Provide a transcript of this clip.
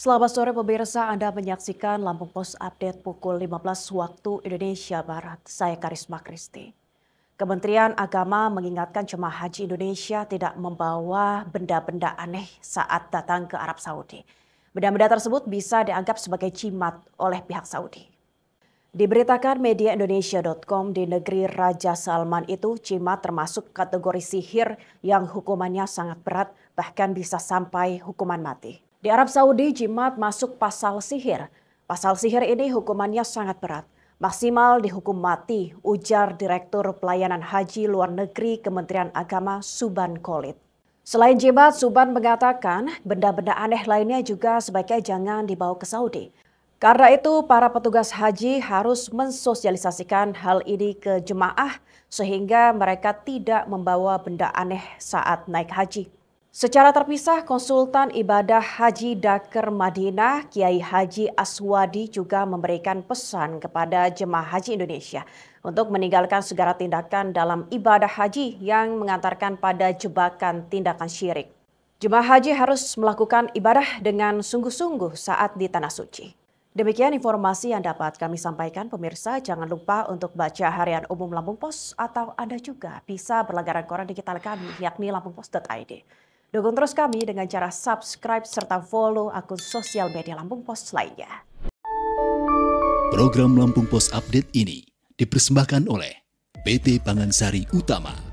Selamat sore pemirsa, Anda menyaksikan Lampung Post Update pukul 15 waktu Indonesia Barat. Saya Karisma Kristi. Kementerian Agama mengingatkan jemaah haji Indonesia tidak membawa benda-benda aneh saat datang ke Arab Saudi. Benda-benda tersebut bisa dianggap sebagai jimat oleh pihak Saudi. Diberitakan media Indonesia.com di negeri Raja Salman itu jimat termasuk kategori sihir yang hukumannya sangat berat bahkan bisa sampai hukuman mati. Di Arab Saudi, jimat masuk pasal sihir. Pasal sihir ini hukumannya sangat berat. Maksimal dihukum mati, ujar Direktur Pelayanan Haji Luar Negeri Kementerian Agama Suban Kolit. Selain jimat, Suban mengatakan benda-benda aneh lainnya juga sebaiknya jangan dibawa ke Saudi. Karena itu, para petugas haji harus mensosialisasikan hal ini ke jemaah sehingga mereka tidak membawa benda aneh saat naik haji. Secara terpisah, konsultan ibadah Haji Daker Madinah, Kiai Haji Aswadi juga memberikan pesan kepada jemaah haji Indonesia untuk meninggalkan segala tindakan dalam ibadah haji yang mengantarkan pada jebakan tindakan syirik. Jemaah haji harus melakukan ibadah dengan sungguh-sungguh saat di tanah suci. Demikian informasi yang dapat kami sampaikan pemirsa. Jangan lupa untuk baca harian umum Lampung Pos atau Anda juga bisa berlangganan koran digital kami yakni lampungpos.id. Dukung terus kami dengan cara subscribe serta follow akun sosial media Lampung Post lainnya. Program Lampung Post Update ini dipersembahkan oleh PT Pangansari Utama.